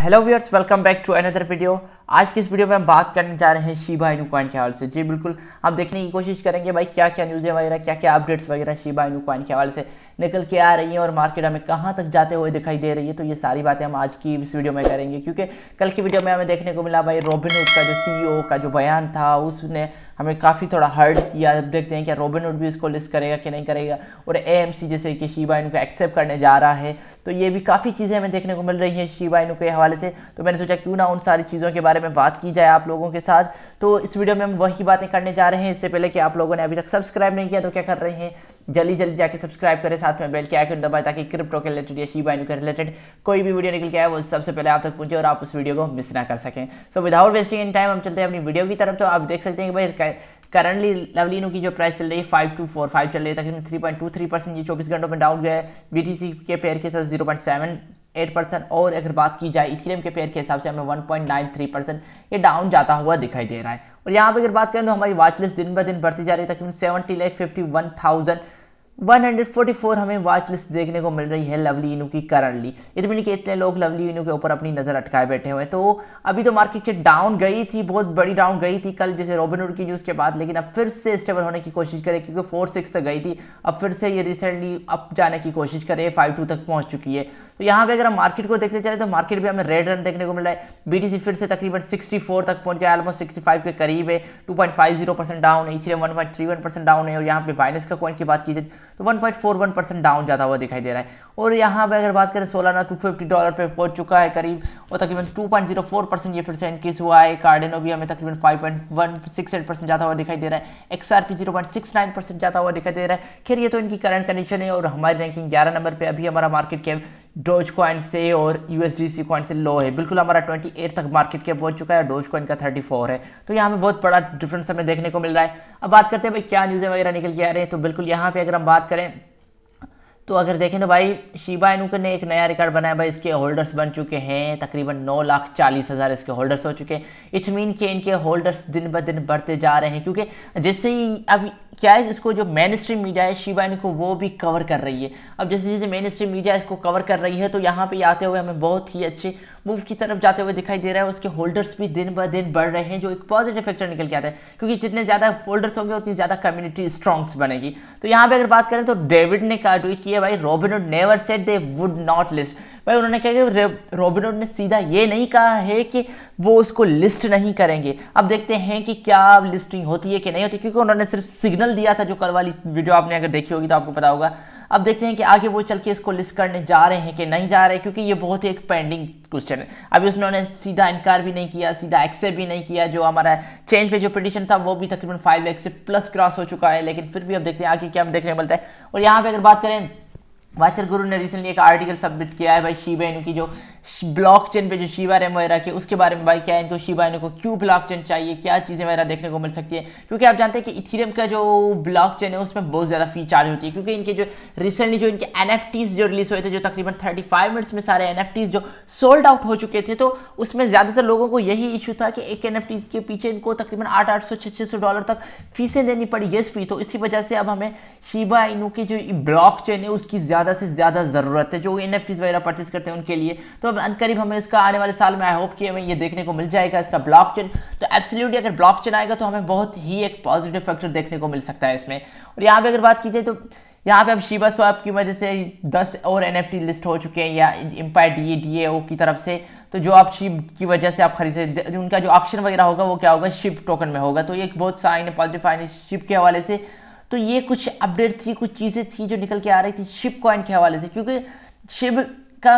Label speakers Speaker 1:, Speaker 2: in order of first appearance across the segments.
Speaker 1: hello viewers welcome back to another video आज की इस वीडियो में हम बात करने जा रहे हैं शिबा इनू कॉइन के हवाले से जी बिल्कुल आप देखने की कोशिश करेंगे भाई क्या क्या न्यूज़ें वगैरह क्या क्या अपडेट्स वगैरह शिबा इनू कॉइन के हवाले से निकल के आ रही हैं और मार्केट हमें कहाँ तक जाते हुए दिखाई दे रही है तो ये सारी बातें हम आज की इस वीडियो में करेंगे क्योंकि कल की वीडियो में हमें देखने को मिला भाई रॉबिनहुड का जो सी का जो बयान था उसने हमें काफ़ी थोड़ा हर्ट किया अब देखते हैं क्या रॉबिनहुड भी इसको लिस्ट करेगा कि नहीं करेगा और ए जैसे कि शिबा इनको एक्सेप्ट करने जा रहा है तो ये भी काफ़ी चीज़ें हमें देखने को मिल रही हैं शिबा इनू के हवाले से तो मैंने सोचा क्यों ना उन सारी चीज़ों के बारे में बात की जाए आप लोगों के साथ तो इस वीडियो में हम वही बातें करने जा रहे हैं इससे पहले कि आप लोगों ने अभी तक सब्सक्राइब नहीं किया तो क्या कर रहे हैं जल्दी जल्दी जाकर सब्सक्राइब करें साथ में बेल के आइकन दबाए ताकि क्रिप्टो के रिलेटेड या शिबा इनू के रिलेटेड कोई भी वीडियो निकल के आए वो सबसे पहले आप तक पूछे और आप उस वीडियो को मिस ना कर सकें so without wasting in time हम चलते हैं अपनी वीडियो की तरफ तो आप देख सकते हैं कि भाई है करंटली लवलिनो की जो प्राइस चल रही है फाइव टू फोर फाइव चल रही है तकरीबन three point two three percent ये चौबीस घंटों में डाउन गया है बी के पेयर के साथ zero point seven eight percent और अगर बात की जाए इथीरियम के पेयर के हिसाब से हमें one point nine three percent ये डाउन जाता हुआ दिखाई दे रहा है और यहाँ पर अगर बात करें तो हमारी वॉच लिस्ट दिन ब दिन बढ़ती जा रही है तकरीबन seventy like fifty one thousand 144 हमें वॉच लिस्ट देखने को मिल रही है लवली इनू की करंटली इट मीन कि इतने लोग लवली इनू के ऊपर अपनी नज़र अटकाए बैठे हुए हैं तो अभी तो मार्केट के डाउन गई थी बहुत बड़ी डाउन गई थी कल जैसे रॉबिनहुड की न्यूज़ के बाद लेकिन अब फिर से स्टेबल होने की कोशिश करे क्योंकि फोर सिक्स तक गई थी अब फिर से ये रिसेंटली अप जाने की कोशिश करे फाइव टू तक पहुँच चुकी है तो यहाँ पे अगर हम मार्केट को देखते चले तो मार्केट भी हमें रेड रन देखने को मिल रहा है बीटीसी फिर से तकरीबन 64 तक पहुंच गया ऑलमोस्ट 65 के करीब है 2.50 परसेंट डाउन है इसलिए वन परसेंट डाउन है और यहाँ पे बाइनस का कॉइन की बात की जाए तो वन परसेंट डाउन ज्यादा हुआ दिखाई दे रहा है और यहाँ पर अगर बात करें सोलाना टू फिफ्टी डॉलर पर पहुंच चुका है करीब और तकरीबन two point zero four percent ये फिर से इंक्रीज हुआ है कार्डेनो भी हमें तकरीबन फाइव पॉइंट वन सिक्स हुआ दिखाई दे रहा है X R zero point six nine percent हुआ दिखाई दे रहा है खैर ये तो इनकी करंट कंडीशन है और हमारी रैंकिंग ग्यारह नंबर पर अभी हमारा मार्केट कैप डोज कॉइन से और सी कॉइन से लो है बिल्कुल हमारा 28 तक मार्केट कैप पहुंच चुका है डोज कॉइन का 34 है तो यहाँ पे बहुत बड़ा डिफरेंस हमें देखने को मिल रहा है अब बात करते हैं भाई क्या न्यूज़ें वगैरह निकल के आ रही हैं तो बिल्कुल यहाँ पे अगर हम बात करें तो अगर देखें तो भाई शिबा इनू ने एक नया रिकॉर्ड बनाया भाई इसके होल्डर्स बन चुके हैं तकरीबन नौ लाख चालीस हज़ार इसके होल्डर्स हो चुके हैं इट मीन के इनके होल्डर्स दिन ब दिन बढ़ते जा रहे हैं क्योंकि जैसे ही अभी है इसको जो मेन स्ट्रीम मीडिया है शिवा इनको वो भी कवर कर रही है अब जैसे जैसे मेन स्ट्रीम मीडिया इसको कवर कर रही है तो यहाँ पे आते हुए हमें बहुत ही अच्छे मूव की तरफ जाते हुए दिखाई दे रहा है उसके होल्डर्स भी दिन ब दिन बढ़ रहे हैं जो एक पॉजिटिव फैक्टर निकल के आता है क्योंकि जितने ज़्यादा होल्डर्स होंगे उतनी ज़्यादा कम्युनिटी स्ट्रॉन्ग्स बनेगी तो यहाँ पर अगर बात करें तो डेविड ने कहा ट्वीट किया भाई Robinhood never said they would not list भाई उन्होंने कहा कि रॉबिनहुड ने सीधा ये नहीं कहा है कि वो उसको लिस्ट नहीं करेंगे अब देखते हैं कि क्या लिस्टिंग होती है कि नहीं होती क्योंकि उन्होंने सिर्फ सिग्नल दिया था जो कल वाली वीडियो आपने अगर देखी होगी तो आपको पता होगा अब देखते हैं कि आगे वो चल के इसको लिस्ट करने जा रहे हैं कि नहीं जा रहे क्योंकि ये बहुत ही एक पेंडिंग क्वेश्चन है अभी उन्होंने सीधा इनकार भी नहीं किया सीधा एक्सेप्ट भी नहीं किया जो हमारा चेंज पे जो पिटिशन था वो भी तकरीबन फाइव एक्स से प्लस क्रॉस हो चुका है लेकिन फिर भी अब देखते हैं आगे क्या हम देखने मिलता है और यहाँ पर अगर बात करें वाचर गुरु ने रिसेंटली एक आर्टिकल सबमिट किया है भाई शीबेन की जो ब्लॉक चेन पे जो शिवा रेम वगैरह के उसके बारे में भाई क्या है इनको शिवा इनू को क्यों ब्लॉक चेन चाहिए क्या चीज़ें वगैरह देखने को मिल सकती है क्योंकि आप जानते हैं कि इथीरियम का जो ब्लॉक चेन है उसमें बहुत ज़्यादा फी चार्ज होती है क्योंकि इनके जो रिसेंटली जो इनके एन जो रिलीज हुए थे जो तकरीबन थर्टी फाइव मिनट्स में सारे एन जो सोल्ड आउट हो चुके थे तो उसमें ज़्यादातर लोगों को यही इशू था कि एक एन के पीछे इनको तकरीबन आठ आठ सौ छः सौ डॉलर तक फीसें देनी पड़ी येस फी तो इसी वजह से अब हमें शिवा इनू की जो ब्लॉक चेन है उसकी ज़्यादा से ज़्यादा ज़रूरत है जो एन वगैरह परचेज करते हैं उनके लिए तो अब करीब हमें इसका आने वाले साल में आई होप कि हमें ये देखने को मिल जाएगा इसका ब्लॉक चेन तो एब्सोल्युटली अगर ब्लॉक चेन आएगा तो हमें बहुत ही एक पॉजिटिव फैक्टर देखने को मिल सकता है इसमें और यहाँ पर अगर बात की जाए तो यहाँ पे अब शिवा स्वाप की वजह से दस और एन लिस्ट हो चुके हैं या इम्पायर डी डी की तरफ से तो जो आप शिप की वजह से आप खरीदे उनका जो ऑप्शन वगैरह होगा वो क्या होगा शिप टोकन में होगा तो ये एक बहुत साइन है पॉजिटिव साइन है शिप के हवाले से तो ये कुछ अपडेट थी कुछ चीज़ें थी जो निकल के आ रही थी शिप कॉइन के हवाले से क्योंकि शिप का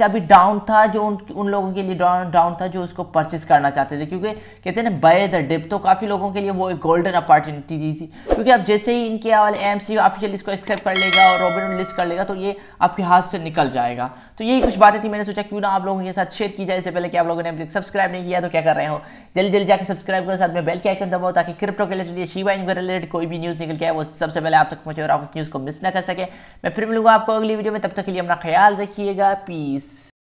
Speaker 1: कभी डाउन था जो उन उन लोगों के लिए डाउन डाउन था जो उसको परचेस करना चाहते थे क्योंकि कहते हैं ना बाय द डिप तो काफ़ी लोगों के लिए वो एक गोल्डन अपॉर्चुनिटी दी थी क्योंकि आप जैसे ही इनके वाले एम सी ऑफिशियल इसको एक्सेप्ट कर लेगा और रॉबिन लिस्ट कर लेगा तो ये आपके हाथ से निकल जाएगा तो यही कुछ बातें थी मैंने सोचा क्यों ना आप लोगों के साथ शेयर की जाए इससे पहले कि आप लोगों ने सब्सक्राइब नहीं किया तो क्या कर रहे हो जल्दी जल्दी जाकर सब्सक्राइब करो साथ में बेल के आइकन दबाओ ताकि क्रिप्टो के रिलेटेड शिवा इन रिलेटेड कोई भी न्यूज़ निकल के आए वो सबसे पहले आप तक पहुंचे और आप उस न्यूज़ को मिस ना कर सके मैं फिर मिलूंगा आपको अगली वीडियो में तब तक के लिए अपना ख्याल रखिएगा पी these